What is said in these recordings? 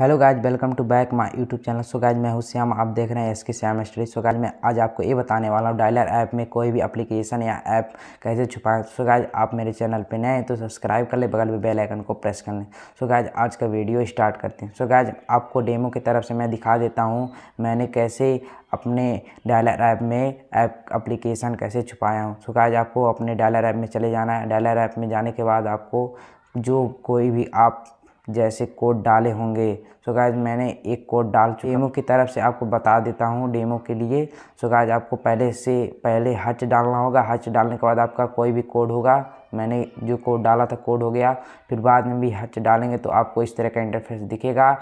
Hello guys welcome to back my YouTube channel so guys मैं हूँ श्याम आप देख रहे हैं एस के श्याम स्टडी सो गाइज मैं आज आपको ये बताने वाला हूँ डायलर ऐप में कोई भी एप्लीकेशन या ऐप कैसे छुपाएं सो गाइज आप मेरे चैनल पे नए हैं तो सब्सक्राइब कर ले बगल में बेल आइकन को प्रेस कर लें सो गाइज आज का वीडियो स्टार्ट करते हैं सो गाइज आपको डेमो की तरफ से मैं दिखा देता हूँ मैंने कैसे अपने डायलर ऐप में ऐप अप्लीकेशन कैसे छुपाया हूँ सो गाइज आपको अपने डायलर ऐप में चले जाना है डायलर ऐप में जाने के बाद आपको जो कोई भी आप जैसे कोड डाले होंगे सो गाइज मैंने एक कोड डाल चुका डेमो की तरफ से आपको बता देता हूँ डेमो के लिए सो गाइज आपको पहले से पहले हच डालना होगा हच डालने के बाद आपका कोई भी कोड होगा मैंने जो कोड डाला था कोड हो गया फिर बाद में भी हच डालेंगे तो आपको इस तरह का इंटरफेस दिखेगा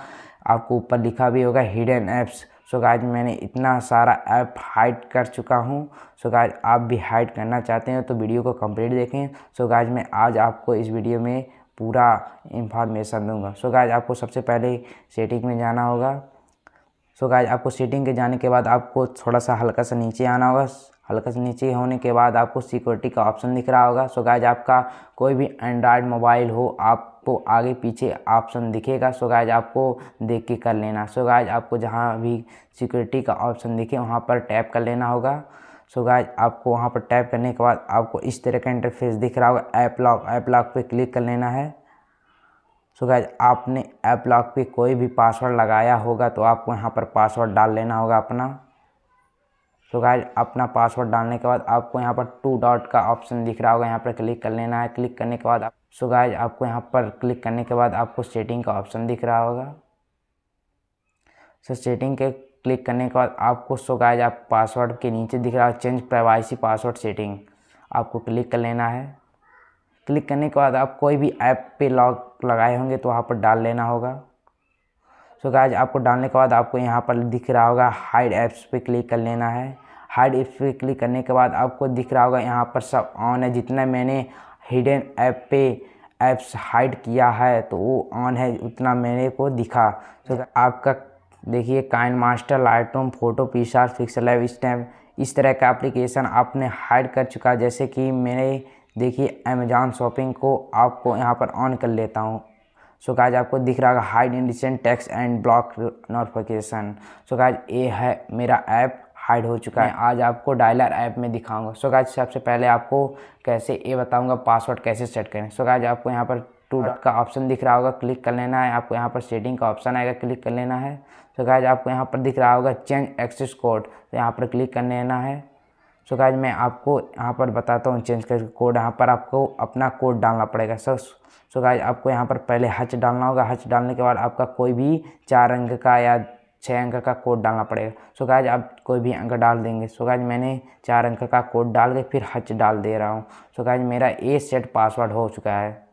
आपको ऊपर लिखा भी होगा hidden apps so so guys मैंने इतना सारा ऐप हाइड कर चुका हूँ सो so गाइज आप भी हाइड करना चाहते हैं तो वीडियो को कम्प्लीट देखें सो so गाइज मैं आज आपको इस वीडियो में पूरा इंफॉर्मेशन दूंगा सो so गाइज आपको सबसे पहले सेटिंग में जाना होगा सो so गाइज आपको सेटिंग के जाने के बाद आपको थोड़ा सा हल्का सा नीचे आना होगा हल्का सा नीचे होने के बाद आपको सिक्योरिटी का ऑप्शन दिख रहा होगा सो गाइज आपका कोई भी एंड्रॉयड मोबाइल हो आपको आगे पीछे ऑप्शन दिखेगा सो गाइज आपको देख के कर लेना सो गाइज आपको जहाँ भी सिक्योरिटी का ऑप्शन दिखे वहाँ पर टैप कर लेना होगा सो गाइज आपको वहाँ पर टाइप करने के बाद आपको इस तरह का इंटरफेस दिख रहा होगा ऐप लॉक ऐप लॉक पे क्लिक कर लेना है सो so गाइज आपने ऐप लॉक पे कोई भी पासवर्ड लगाया होगा तो आपको यहाँ पर पासवर्ड डाल लेना होगा अपना सो so गाइज अपना पासवर्ड डालने के बाद आपको यहाँ पर टू डॉट का ऑप्शन दिख रहा होगा यहाँ पर क्लिक कर लेना है क्लिक करने के बाद सो गाइज आपको यहाँ पर क्लिक करने के बाद आपको सेटिंग का ऑप्शन दिख रहा होगा सो सेटिंग के क्लिक करने के बाद आपको सो गायज आप पासवर्ड के नीचे दिख रहा है चेंज प्राइवेसी पासवर्ड सेटिंग आपको क्लिक कर लेना है क्लिक करने के बाद आप कोई भी ऐप पे लॉक लगाए होंगे तो वहाँ पर डाल लेना होगा सो गायज आपको डालने के बाद आपको यहाँ पर दिख रहा होगा हाइड ऐप्स पे क्लिक कर लेना है हाइड ऐप्स पे क्लिक करने के बाद आपको दिख रहा होगा यहाँ पर सब ऑन है जितना मैंने हिडन ऐप पे ऐप्स हाइड किया है तो वो ऑन है उतना मेरे को दिखा तो आपका देखिए KineMaster Lightroom photo PicsArt PixelLab stamp इस तरह का एप्लीकेशन आपने हाइड कर चुका है जैसे कि मैंने देखिए अमेजॉन शॉपिंग को आपको यहाँ पर ऑन कर लेता हूँ सो so, आपको दिख रहा होगा hide in recent tasks and block notification so guys ये है मेरा ऐप हाइड हो चुका है आज आपको डायलर ऐप में दिखाऊंगा सो so, सबसे पहले आपको कैसे ये बताऊंगा पासवर्ड कैसे सेट करें सो so, आपको यहाँ पर टू डॉट हाँ। का ऑप्शन दिख रहा होगा क्लिक कर लेना है आपको यहाँ पर सेटिंग का ऑप्शन आएगा क्लिक कर लेना है सो गाइज आपको यहाँ पर दिख रहा होगा चेंज एक्सेस कोड तो यहाँ पर क्लिक कर लेना है सो गाइज मैं आपको यहाँ पर बताता हूँ चेंज कर कोड यहाँ पर आपको अपना कोड डालना पड़ेगा सर सो गाइज आपको यहाँ पर पहले हच डालना होगा हच डालने के बाद आपका कोई भी चार अंक का या छः अंक का कोड डालना पड़ेगा सो गाइज आप कोई भी अंक डाल देंगे सो गाइज मैंने चार अंक का कोड डाल के फिर हच डाल दे रहा हूँ सो गाइज मेरा ए सेट पासवर्ड हो चुका है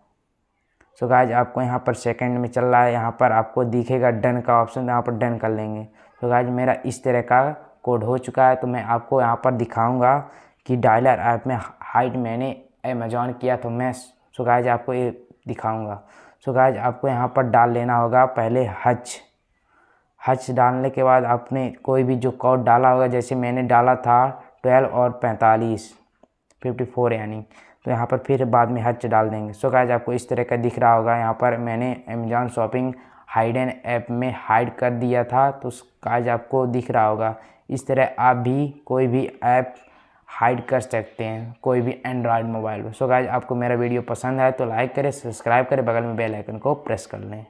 सो गाइज आपको यहाँ पर सेकंड में चल रहा है यहाँ पर आपको दिखेगा डन का ऑप्शन यहाँ पर डन कर लेंगे सो गाइज मेरा इस तरह का कोड हो चुका है तो मैं आपको यहाँ पर दिखाऊँगा कि डायलर ऐप में हाइट मैंने अमेजोन किया तो मैं सो गाइज आपको ये दिखाऊँगा सो गाइज आपको यहाँ पर डाल लेना होगा पहले हच हच डालने के बाद आपने कोई भी जो कोड डाला होगा जैसे मैंने डाला था ट्वेल्व और पैंतालीस फिफ्टी फोर यानी तो यहाँ पर फिर बाद में हच डाल देंगे सो गाइज आपको इस तरह का दिख रहा होगा यहाँ पर मैंने Amazon shopping hide and app में हाइड कर दिया था तो गाइज आपको दिख रहा होगा इस तरह आप भी कोई भी ऐप हाइड कर सकते हैं कोई भी एंड्रॉयड मोबाइल में सो गाइज आपको मेरा वीडियो पसंद है तो लाइक करें सब्सक्राइब करें बगल में बेल आइकन को प्रेस कर लें